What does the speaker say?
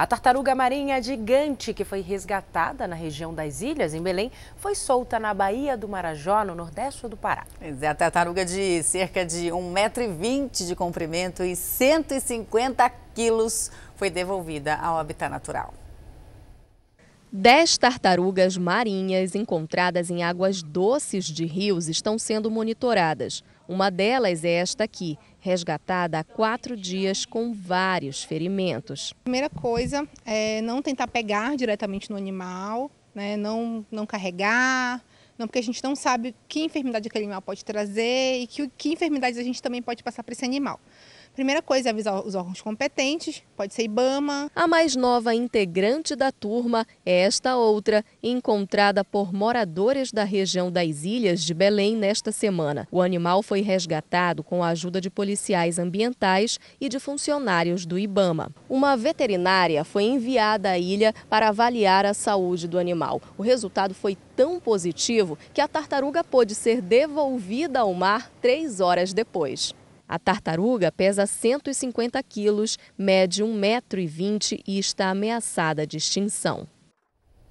A tartaruga marinha gigante, que foi resgatada na região das Ilhas, em Belém, foi solta na Baía do Marajó, no nordeste do Pará. é, a tartaruga de cerca de 1,20m de comprimento e 150 quilos foi devolvida ao habitat natural. Dez tartarugas marinhas encontradas em águas doces de rios estão sendo monitoradas. Uma delas é esta aqui, resgatada há quatro dias com vários ferimentos. Primeira coisa é não tentar pegar diretamente no animal, né? não, não carregar, não, porque a gente não sabe que enfermidade aquele animal pode trazer e que, que enfermidades a gente também pode passar para esse animal. Primeira coisa é avisar os órgãos competentes, pode ser IBAMA. A mais nova integrante da turma é esta outra, encontrada por moradores da região das Ilhas de Belém nesta semana. O animal foi resgatado com a ajuda de policiais ambientais e de funcionários do IBAMA. Uma veterinária foi enviada à ilha para avaliar a saúde do animal. O resultado foi tão positivo que a tartaruga pôde ser devolvida ao mar três horas depois. A tartaruga pesa 150 quilos, mede 1,20m e está ameaçada de extinção.